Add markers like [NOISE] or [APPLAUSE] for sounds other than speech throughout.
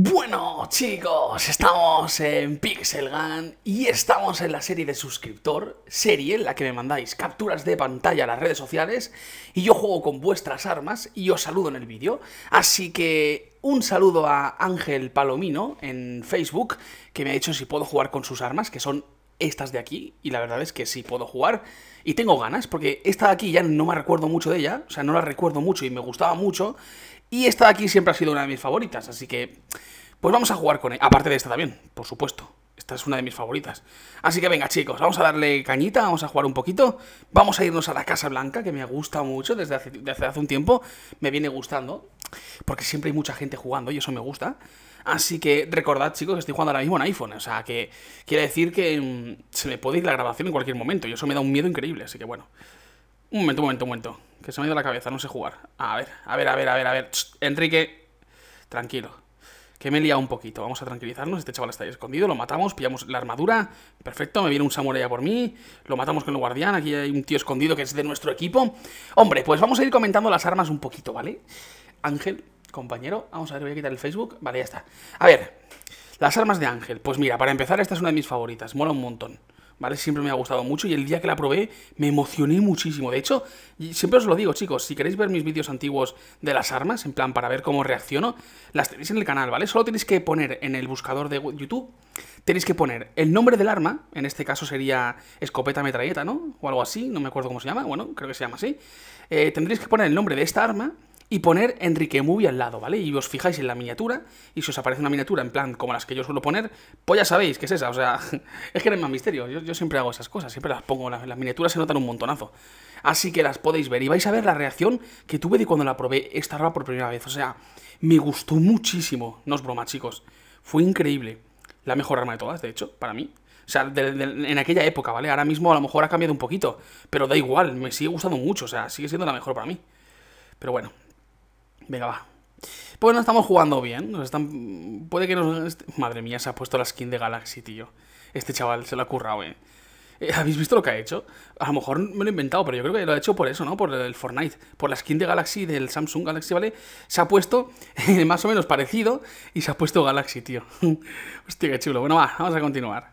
Bueno chicos, estamos en Pixel Gun y estamos en la serie de suscriptor, serie en la que me mandáis capturas de pantalla a las redes sociales y yo juego con vuestras armas y os saludo en el vídeo. Así que un saludo a Ángel Palomino en Facebook que me ha dicho si puedo jugar con sus armas, que son estas de aquí, y la verdad es que sí puedo jugar y tengo ganas, porque esta de aquí ya no me recuerdo mucho de ella, o sea, no la recuerdo mucho y me gustaba mucho, y esta de aquí siempre ha sido una de mis favoritas, así que pues vamos a jugar con ella. Aparte de esta también, por supuesto. Esta es una de mis favoritas. Así que venga, chicos, vamos a darle cañita, vamos a jugar un poquito. Vamos a irnos a la Casa Blanca, que me gusta mucho desde hace, hace un tiempo. Me viene gustando, porque siempre hay mucha gente jugando y eso me gusta. Así que recordad, chicos, que estoy jugando ahora mismo en iPhone. O sea, que quiere decir que mm, se me puede ir la grabación en cualquier momento. Y eso me da un miedo increíble. Así que bueno. Un momento, un momento, un momento se me ha ido la cabeza, no sé jugar. A ver, a ver, a ver, a ver, a ver. Enrique, tranquilo. Que me he liado un poquito. Vamos a tranquilizarnos. Este chaval está ahí escondido. Lo matamos, pillamos la armadura. Perfecto, me viene un samurai por mí. Lo matamos con el guardián. Aquí hay un tío escondido que es de nuestro equipo. Hombre, pues vamos a ir comentando las armas un poquito, ¿vale? Ángel, compañero. Vamos a ver, voy a quitar el Facebook. Vale, ya está. A ver, las armas de Ángel. Pues mira, para empezar, esta es una de mis favoritas. Mola un montón. ¿vale? Siempre me ha gustado mucho y el día que la probé me emocioné muchísimo. De hecho, siempre os lo digo, chicos, si queréis ver mis vídeos antiguos de las armas, en plan para ver cómo reacciono, las tenéis en el canal, ¿vale? Solo tenéis que poner en el buscador de YouTube, tenéis que poner el nombre del arma, en este caso sería escopeta metralleta, ¿no? O algo así, no me acuerdo cómo se llama, bueno, creo que se llama así. Eh, tendréis que poner el nombre de esta arma y poner Enrique Movie al lado, ¿vale? Y os fijáis en la miniatura, y si os aparece una miniatura en plan como las que yo suelo poner, pues ya sabéis que es esa, o sea, [LAUGHS] es que no es más misterio, yo, siempre hago esas cosas, siempre las pongo, las, miniaturas se notan un montonazo. Así que las podéis ver y vais a ver la reacción que tuve de cuando la probé esta arma por primera vez, o sea, me gustó muchísimo, no es broma chicos, fue increíble, la mejor arma de todas, de hecho, para mí. O sea, en aquella época, ¿vale? Ahora mismo a lo mejor ha cambiado un poquito, pero da igual, me sigue gustando mucho, o sea, sigue siendo la mejor para mí. Pero bueno, Venga, va. Pues no estamos jugando bien. Nos están... Puede que nos... Este, madre mía, se ha puesto la skin de Galaxy, tío. Este chaval se lo ha currado, eh. eh. ¿Habéis visto lo que ha hecho? A lo mejor me lo he inventado, pero yo creo que lo ha hecho por eso, ¿no? Por el Fortnite, por la skin de Galaxy del Samsung Galaxy, ¿vale? Se ha puesto [LAUGHS] más o menos parecido y se ha puesto Galaxy, tío. [LAUGHS] Hostia, qué chulo. Bueno, va, vamos a continuar.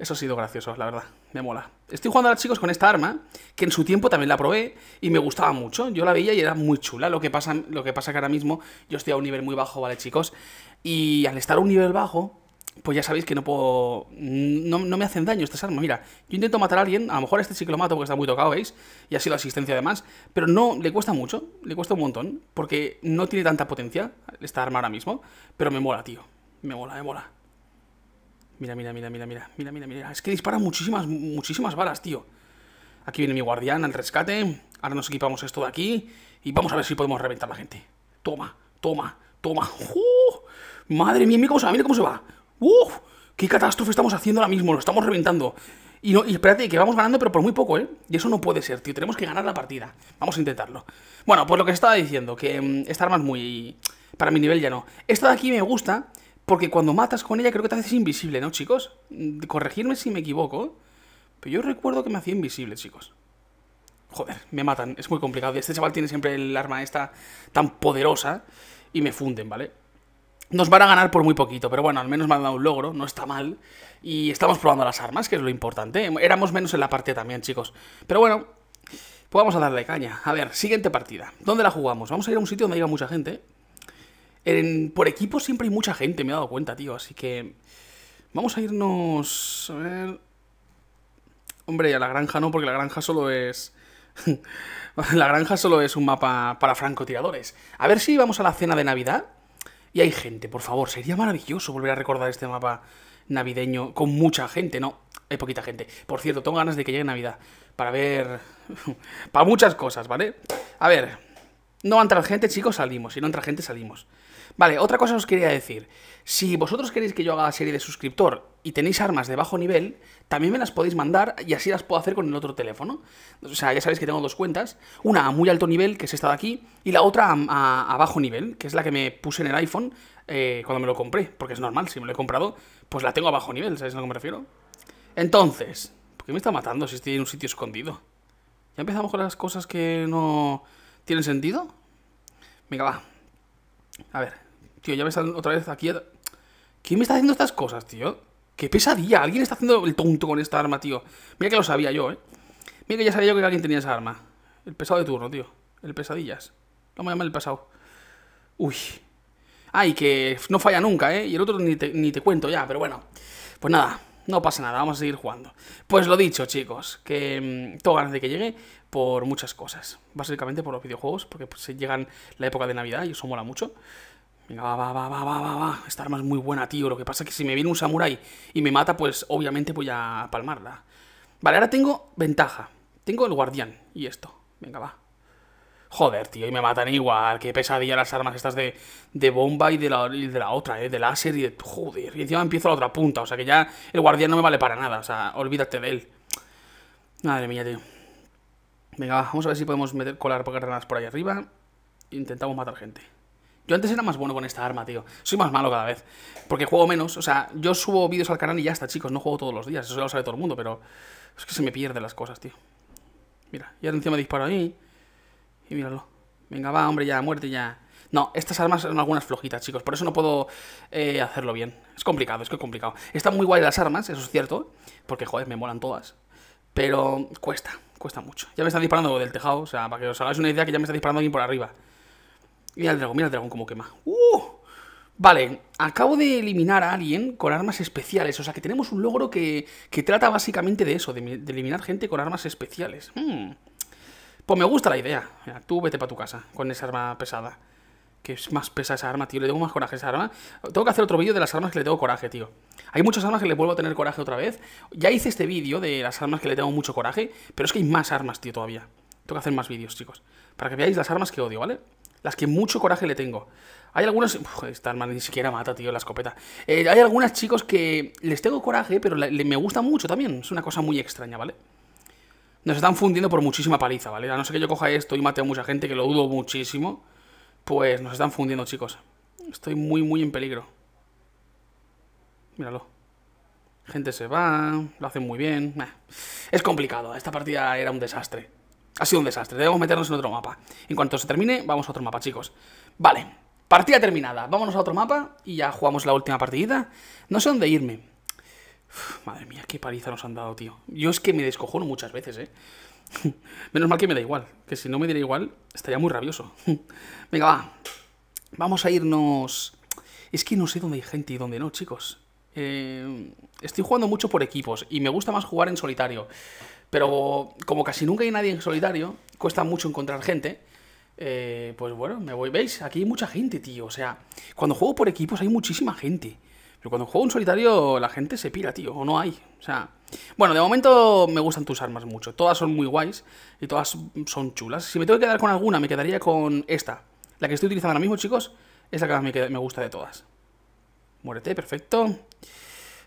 Eso ha sido gracioso, la verdad. Me mola. Estoy jugando los chicos, con esta arma, que en su tiempo también la probé y me gustaba mucho. Yo la veía y era muy chula. Lo que pasa, lo que, pasa ahora mismo yo estoy a un nivel muy bajo, ¿vale, chicos? Y al estar a un nivel bajo, pues ya sabéis que no puedo... No, me hacen daño estas armas. Mira, yo intento matar a alguien, a lo mejor este ciclomato que porque está muy tocado, ¿veis? Y ha sido asistencia además, pero no, le cuesta mucho, le cuesta un montón, porque no tiene tanta potencia esta arma ahora mismo, pero me mola, tío. Me mola, me mola. Mira, mira, mira, mira, mira, mira, mira, mira. Es que dispara muchísimas, muchísimas balas, tío. Aquí viene mi guardián al rescate. Ahora nos equipamos esto de aquí. Y vamos a ver si podemos reventar la gente. Toma, toma, toma. ¡Uh! Madre mía, mira cómo se va, mira cómo se va. ¡Uf! ¡Uh! ¡Qué catástrofe estamos haciendo ahora mismo! Lo estamos reventando. Y, no, y espérate, que vamos ganando, pero por muy poco, ¿eh? Y eso no puede ser, tío. Tenemos que ganar la partida. Vamos a intentarlo. Bueno, pues lo que estaba diciendo, que mm, esta arma es muy... Para mi nivel ya no. Esta de aquí me gusta, porque cuando matas con ella creo que te haces invisible, ¿no, chicos? Mm, corregirme si me equivoco. Pero yo recuerdo que me hacía invisible, chicos. Joder, me matan. Es muy complicado. Este chaval tiene siempre el arma esta tan poderosa. Y me funden, ¿vale? Nos van a ganar por muy poquito, pero bueno, al menos me han dado un logro, no está mal. Y estamos probando las armas, que es lo importante. Éramos menos en la parte también, chicos. Pero bueno, pues vamos a darle caña. A ver, siguiente partida. ¿Dónde la jugamos? Vamos a ir a un sitio donde haya mucha gente por equipo siempre hay mucha gente, me he dado cuenta, tío. Así que vamos a irnos... A ver... Hombre, a la granja no, porque la granja solo es... [LAUGHS] la granja solo es un mapa para francotiradores. A ver si vamos a la cena de Navidad y hay gente, por favor. Sería maravilloso volver a recordar este mapa navideño con mucha gente, ¿no? Hay poquita gente. Por cierto, tengo ganas de que llegue Navidad para ver... [LAUGHS] para muchas cosas, ¿vale? A ver, no entra gente, chicos, salimos. Si no entra gente, salimos. Vale, otra cosa os quería decir. Si vosotros queréis que yo haga la serie de suscriptor y tenéis armas de bajo nivel, también me las podéis mandar y así las puedo hacer con el otro teléfono. O sea, ya sabéis que tengo dos cuentas. Una a muy alto nivel, que es esta de aquí, y la otra a, bajo nivel, que es la que me puse en el iPhone eh, cuando me lo compré. Porque es normal, si me lo he comprado, pues la tengo a bajo nivel, ¿sabéis a lo que me refiero? Entonces, ¿por qué me está matando si estoy en un sitio escondido? Ya empezamos con las cosas que no... ¿Tienen sentido? Venga, va. A ver. Tío, ya ves otra vez aquí. ¿Quién me está haciendo estas cosas, tío? ¡Qué pesadilla! Alguien está haciendo el tonto con esta arma, tío. Mira que lo sabía yo, ¿eh? Mira que ya sabía yo que alguien tenía esa arma. El pesado de turno, tío. El pesadillas. Lo vamos a el pasado. Uy. Ah, que no falla nunca, ¿eh? Y el otro ni te, cuento ya, pero bueno. Pues nada, no pasa nada, vamos a seguir jugando. Pues lo dicho, chicos, que mm, todo antes de que llegue por muchas cosas. Básicamente por los videojuegos, porque pues, se llegan la época de Navidad y eso mola mucho. Venga, va, va, va, va, va, va, va. Esta arma es muy buena, tío. Lo que pasa es que si me viene un samurai y me mata, pues obviamente voy a palmarla. Vale, ahora tengo ventaja. Tengo el guardián y esto. Venga, va. Joder, tío, y me matan igual. Qué pesadilla las armas estas de, de bomba y de, la, de la otra, ¿eh? De láser y de... Joder, y encima empiezo la otra punta. O sea que ya el guardián no me vale para nada. O sea, olvídate de él. Madre mía, tío. Venga, vamos a ver si podemos meter, colar granadas por ahí arriba. Intentamos matar gente. Yo antes era más bueno con esta arma, tío. Soy más malo cada vez. Porque juego menos. O sea, yo subo vídeos al canal y ya está, chicos. No juego todos los días. Eso ya lo sabe todo el mundo, pero... Es que se me pierden las cosas, tío. Mira, y ahora encima disparo ahí. Y míralo. Venga, va, hombre, ya, muerte ya. No, estas armas son algunas flojitas, chicos. Por eso no puedo eh, hacerlo bien. Es complicado, es que es complicado. Están muy guay las armas, eso es cierto. Porque, joder, me molan todas. Pero cuesta. Cuesta mucho. Ya me están disparando del tejado, o sea, para que os hagáis una idea que ya me está disparando alguien por arriba. Mira el dragón, mira el dragón como quema. ¡Uh! Vale, acabo de eliminar a alguien con armas especiales. O sea que tenemos un logro que, que trata básicamente de eso, de, eliminar gente con armas especiales. Hmm. Pues me gusta la idea. tú vete para tu casa con esa arma pesada que es más pesa esa arma, tío. Le tengo más coraje a esa arma. Tengo que hacer otro vídeo de las armas que le tengo coraje, tío. Hay muchas armas que le vuelvo a tener coraje otra vez. Ya hice este vídeo de las armas que le tengo mucho coraje, pero es que hay más armas, tío, todavía. Tengo que hacer más vídeos, chicos. Para que veáis las armas que odio, ¿vale? Las que mucho coraje le tengo. Hay algunas... esta arma ni siquiera mata, tío, la escopeta. Eh, hay algunas, chicos, que les tengo coraje, pero le, me gusta mucho también. Es una cosa muy extraña, ¿vale? Nos están fundiendo por muchísima paliza, ¿vale? A no ser que yo coja esto y mate a mucha gente, que lo dudo muchísimo. Pues nos están fundiendo, chicos. Estoy muy, muy en peligro. Míralo. Gente se va, lo hacen muy bien. Es complicado, esta partida era un desastre. Ha sido un desastre, debemos meternos en otro mapa. En cuanto se termine, vamos a otro mapa, chicos. Vale, partida terminada. Vámonos a otro mapa y ya jugamos la última partida. No sé dónde irme madre mía, qué paliza nos han dado, tío. Yo es que me descojono muchas veces, ¿eh? [LAUGHS] Menos mal que me da igual, que si no me diera igual, estaría muy rabioso. [LAUGHS] Venga, va. Vamos a irnos... Es que no sé dónde hay gente y dónde no, chicos. Eh, estoy jugando mucho por equipos y me gusta más jugar en solitario. Pero como casi nunca hay nadie en solitario, cuesta mucho encontrar gente. Eh, pues bueno, me voy. ¿Veis? Aquí hay mucha gente, tío. O sea, cuando juego por equipos hay muchísima gente. Pero cuando juego en solitario la gente se pira, tío, o no hay. O sea, bueno, de momento me gustan tus armas mucho. Todas son muy guays y todas son chulas. Si me tengo que quedar con alguna, me quedaría con esta. La que estoy utilizando ahora mismo, chicos, es la que me, me gusta de todas. Muérete, perfecto.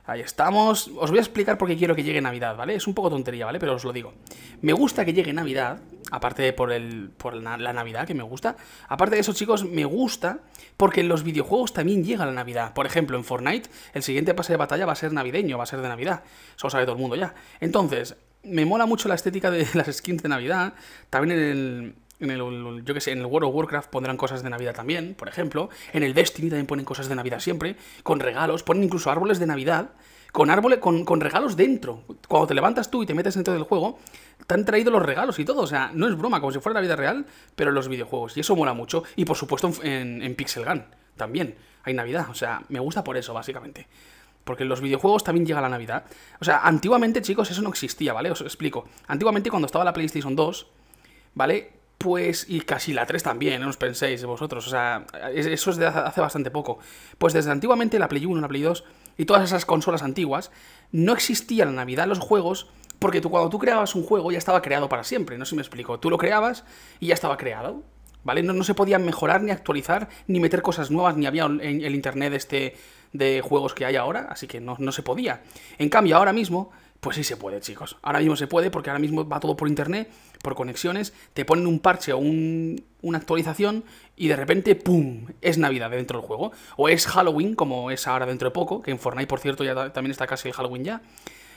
Ahí estamos. Os voy a explicar por qué quiero que llegue Navidad, ¿vale? Es un poco tontería, ¿vale? Pero os lo digo. Me gusta que llegue Navidad aparte por, el, por la, Navidad, que me gusta. Aparte de eso, chicos, me gusta porque en los videojuegos también llega la Navidad. Por ejemplo, en Fortnite, el siguiente pase de batalla va a ser navideño, va a ser de Navidad. Eso lo sabe todo el mundo ya. Entonces, me mola mucho la estética de [LAUGHS] las skins de Navidad. También en el, en el, yo que sé, en el World of Warcraft pondrán cosas de Navidad también, por ejemplo. En el Destiny también ponen cosas de Navidad siempre, con regalos. Ponen incluso árboles de Navidad, con árboles, con, con regalos dentro cuando te levantas tú y te metes dentro del juego, te han traído los regalos y todo. O sea, no es broma, como si fuera la vida real, pero en los videojuegos. Y eso mola mucho. Y por supuesto en, Pixel Gun también hay Navidad. O sea, me gusta por eso, básicamente. Porque en los videojuegos también llega la Navidad. O sea, antiguamente, chicos, eso no existía, ¿vale? Os explico. Antiguamente, cuando estaba la PlayStation 2, ¿vale? Pues, y casi la 3 también, ¿eh? no os penséis vosotros. O sea, eso es de hace bastante poco. Pues desde antiguamente la Play 1, la Play 2 y todas esas consolas antiguas, no existía la Navidad en los juegos porque tú, cuando tú creabas un juego ya estaba creado para siempre, no sé me explico. Tú lo creabas y ya estaba creado, ¿vale? No, no se podían mejorar, ni actualizar, ni meter cosas nuevas, ni había el internet este de juegos que hay ahora, así que no, no se podía. En cambio, ahora mismo pues sí se puede, chicos. Ahora mismo se puede porque ahora mismo va todo por internet, por conexiones, te ponen un parche o un, una actualización y de repente, ¡pum!, es Navidad dentro del juego. O es Halloween, como es ahora dentro de poco, que en Fortnite, por cierto, ya también está casi el Halloween ya.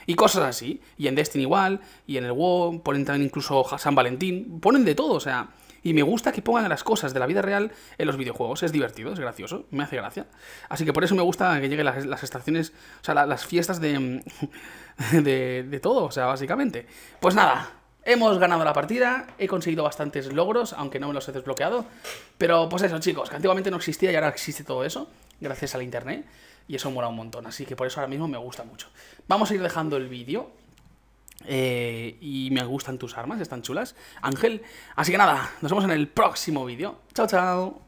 Y cosas así. Y en Destiny igual, y en el WoW, ponen también incluso San Valentín, ponen de todo, o sea... Y me gusta que pongan las cosas de la vida real en los videojuegos. Es divertido, es gracioso, me hace gracia. Así que por eso me gusta que lleguen las, estaciones, o sea, las fiestas de, [LAUGHS] de, de todo, o sea, básicamente. Pues nada, Hemos ganado la partida, he conseguido bastantes logros, aunque no me los he desbloqueado. Pero pues eso, chicos, que antiguamente no existía y ahora existe todo eso, gracias al internet. Y eso mola un montón, así que por eso ahora mismo me gusta mucho. Vamos a ir dejando el vídeo eh, y me gustan tus armas, están chulas. Ángel. Así que nada, nos vemos en el próximo vídeo. Chao, chao.